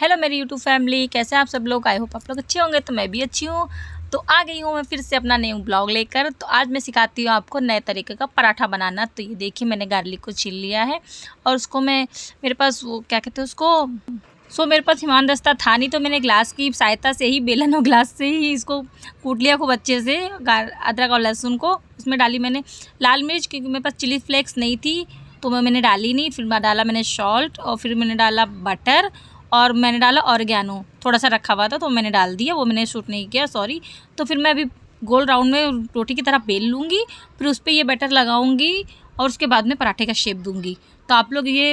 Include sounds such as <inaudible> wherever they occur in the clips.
hello मेरी YouTube family कैसे आप सब लोग आई होप आप लोग अच्छे होंगे तो मैं भी अच्छी हूँ तो आ गई हूँ मैं फिर से अपना नया ब्लॉग लेकर तो आज मैं सिखाती हूँ आपको नए तरीके का पराठा बनाना तो ये देखिए मैंने गार्लिक को छील लिया है और उसको मैं मेरे पास वो क्या कहते हैं उसको सो so, मेरे पास हिमान दस्ता था नहीं तो मैंने ग्लास की सहायता से ही बेलन और ग्लास से ही इसको कूट लिया खूब अच्छे से अदरक और लहसुन को उसमें डाली मैंने लाल मिर्च क्योंकि मेरे पास चिली फ्लेक्स नहीं थी तो मैं मैंने डाली नहीं फिर डाला मैंने सॉल्ट और फिर मैंने डाला बटर और मैंने डाला ऑर्गेनो थोड़ा सा रखा हुआ था तो मैंने डाल दिया वो मैंने शूट नहीं किया सॉरी तो फिर मैं अभी गोल राउंड में रोटी की तरह बेल लूँगी फिर उस पर यह बैटर लगाऊँगी और उसके बाद में पराठे का शेप दूँगी तो आप लोग ये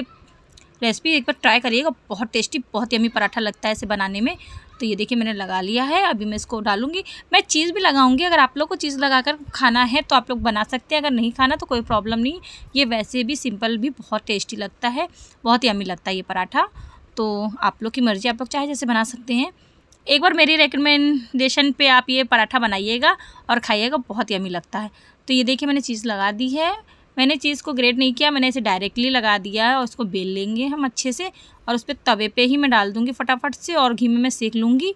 रेसिपी एक बार ट्राई करिएगा बहुत टेस्टी बहुत यमी पराठा लगता है इसे बनाने में तो ये देखिए मैंने लगा लिया है अभी मैं इसको डालूंगी मैं चीज़ भी लगाऊंगी अगर आप लोग को चीज़ लगाकर खाना है तो आप लोग बना सकते हैं अगर नहीं खाना तो कोई प्रॉब्लम नहीं ये वैसे भी सिंपल भी बहुत टेस्टी लगता है बहुत यमी लगता है ये पराठा तो आप लोग की मर्ज़ी आप लोग चाहे जैसे बना सकते हैं एक बार मेरी रिकमेंडेशन पे आप ये पराठा बनाइएगा और खाइएगा बहुत यमी लगता है तो ये देखिए मैंने चीज़ लगा दी है मैंने चीज़ को ग्रेट नहीं किया मैंने इसे डायरेक्टली लगा दिया है और उसको बेल लेंगे हम अच्छे से और उस पर तवे पे ही मैं डाल दूँगी फटाफट से और घी में मैं सेक लूँगी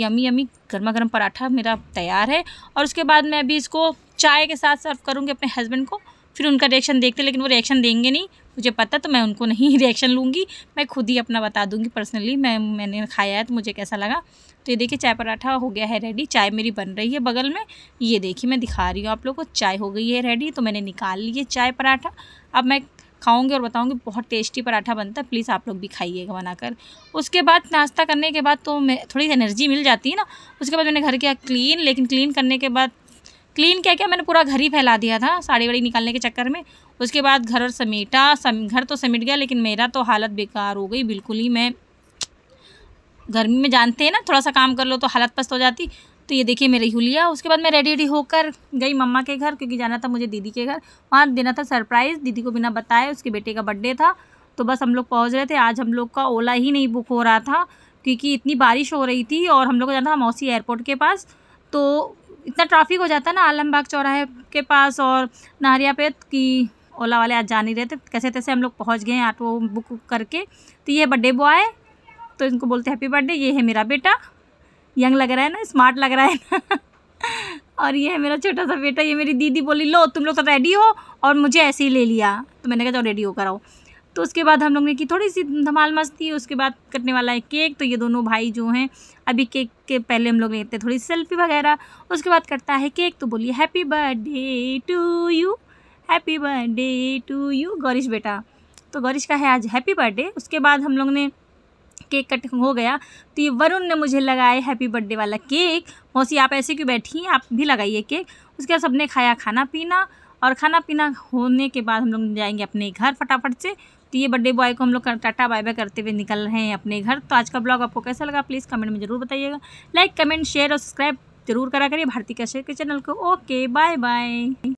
यमी यमी गर्मा गर्म पराठा मेरा तैयार है और उसके बाद मैं अभी इसको चाय के साथ सर्व करूँगी अपने हस्बैंड को फिर उनका रिएक्शन देखते लेकिन वो रिएक्शन देंगे नहीं मुझे पता तो मैं उनको नहीं रिएक्शन <laughs> लूँगी मैं खुद ही अपना बता दूँगी पर्सनली मैं मैंने खाया है तो मुझे कैसा लगा तो ये देखिए चाय पराठा हो गया है रेडी चाय मेरी बन रही है बगल में ये देखिए मैं दिखा रही हूँ आप लोग को चाय हो गई है रेडी तो मैंने निकाल ली है चाय पराठा अब मैं खाऊंगी और बताऊंगी बहुत टेस्टी पराठा बनता है प्लीज़ आप लोग भी खाइएगा बनाकर उसके बाद नाश्ता करने के बाद तो मैं थोड़ी एनर्जी मिल जाती है ना उसके बाद मैंने घर किया क्लीन लेकिन क्लीन करने के बाद क्लीन क्या क्या मैंने पूरा घर ही फैला दिया था साड़ी वाड़ी निकालने के चक्कर में उसके बाद घर समेटा सम घर तो समेट गया लेकिन मेरा तो हालत बेकार हो गई बिल्कुल ही मैं गर्मी में जानते हैं ना थोड़ा सा काम कर लो तो हालत पस्त हो जाती तो ये देखिए मेरे हुलिया लिया उसके बाद मैं रेडी रेडी होकर गई मम्मा के घर क्योंकि जाना था मुझे दीदी के घर वहाँ देना था सरप्राइज़ दीदी को बिना बताए उसके बेटे का बर्थडे था तो बस हम लोग पहुँच रहे थे आज हम लोग का ओला ही नहीं बुक हो रहा था क्योंकि इतनी बारिश हो रही थी और हम लोग को जाना था मौसी एयरपोर्ट के पास तो इतना ट्रैफिक हो जाता है ना आलमबाग चौराहे के पास और नहरिया पे कि ओला वाले आज जा नहीं रहे थे कैसे तैसे हम लोग पहुँच गए ऑटो बुक करके तो ये बर्थडे बॉय है तो इनको बोलते हैप्पी बर्थडे ये है मेरा बेटा यंग लग रहा है ना स्मार्ट लग रहा है ना <laughs> और ये है मेरा छोटा सा बेटा ये मेरी दीदी बोली लो तुम लोग तो रेडी हो और मुझे ऐसे ही ले लिया तो मैंने कहा जाओ रेडी होकर आओ तो उसके बाद हम लोग ने की थोड़ी सी धमाल मस्ती उसके बाद कटने वाला है केक तो ये दोनों भाई जो हैं अभी केक के पहले हम लोग लेते हैं थोड़ी सेल्फी वगैरह उसके बाद कटता है केक तो बोलिए happy birthday to you happy birthday to you Gaurish बेटा तो गौरीश का है आज हैप्पी बर्थडे उसके बाद हम लोग ने केक कट हो गया तो ये वरुण ने मुझे लगाया हैप्पी बर्थडे वाला केक मौसी आप ऐसे क्यों बैठी हैं आप भी लगाइए केक उसके बाद सबने खाया खाना पीना और खाना पीना होने के बाद हम लोग जाएंगे अपने घर फटाफट से तो ये बर्थडे बॉय को हम लोग टाटा बाय बाय करते हुए निकल रहे हैं अपने घर तो आज का ब्लॉग आपको कैसा लगा प्लीज़ कमेंट में ज़रूर बताइएगा लाइक कमेंट शेयर और सब्सक्राइब जरूर करा करिए भारती कश्यप के चैनल को ओके बाय बाय